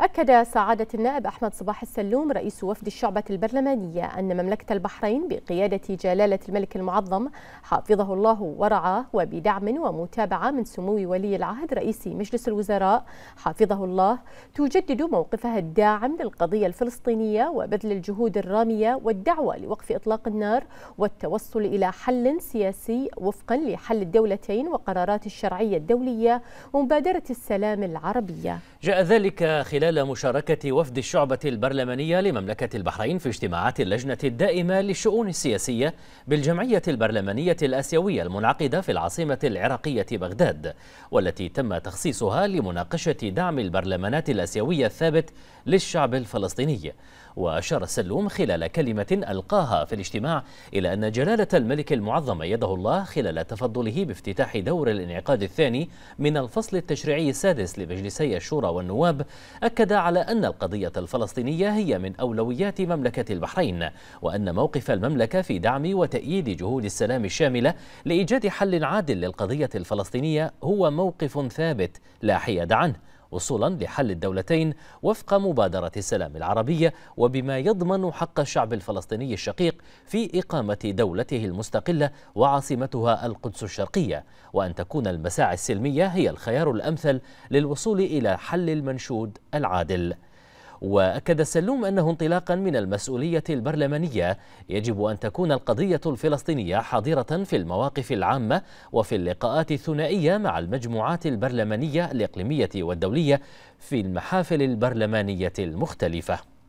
أكد سعادة النائب أحمد صباح السلوم رئيس وفد الشعبة البرلمانية أن مملكة البحرين بقيادة جلالة الملك المعظم حافظه الله ورعاه وبدعم ومتابعة من سمو ولي العهد رئيس مجلس الوزراء حافظه الله تجدد موقفها الداعم للقضية الفلسطينية وبذل الجهود الرامية والدعوة لوقف إطلاق النار والتوصل إلى حل سياسي وفقا لحل الدولتين وقرارات الشرعية الدولية ومبادرة السلام العربية جاء ذلك خلال خلال مشاركة وفد الشعبة البرلمانية لمملكة البحرين في اجتماعات اللجنة الدائمة للشؤون السياسية بالجمعية البرلمانية الآسيوية المنعقدة في العاصمة العراقية بغداد والتي تم تخصيصها لمناقشة دعم البرلمانات الآسيوية الثابت للشعب الفلسطيني وأشار السلوم خلال كلمة ألقاها في الاجتماع إلى أن جلالة الملك المعظم يده الله خلال تفضله بافتتاح دور الانعقاد الثاني من الفصل التشريعي السادس لمجلسي الشورى والنواب أكد أكد على أن القضية الفلسطينية هي من أولويات مملكة البحرين وأن موقف المملكة في دعم وتأييد جهود السلام الشاملة لإيجاد حل عادل للقضية الفلسطينية هو موقف ثابت لا حياد عنه وصولا لحل الدولتين وفق مبادرة السلام العربية وبما يضمن حق الشعب الفلسطيني الشقيق في إقامة دولته المستقلة وعاصمتها القدس الشرقية وأن تكون المساعي السلمية هي الخيار الأمثل للوصول إلى حل المنشود العادل وأكد السلوم أنه انطلاقا من المسؤولية البرلمانية يجب أن تكون القضية الفلسطينية حاضرة في المواقف العامة وفي اللقاءات الثنائية مع المجموعات البرلمانية الإقليمية والدولية في المحافل البرلمانية المختلفة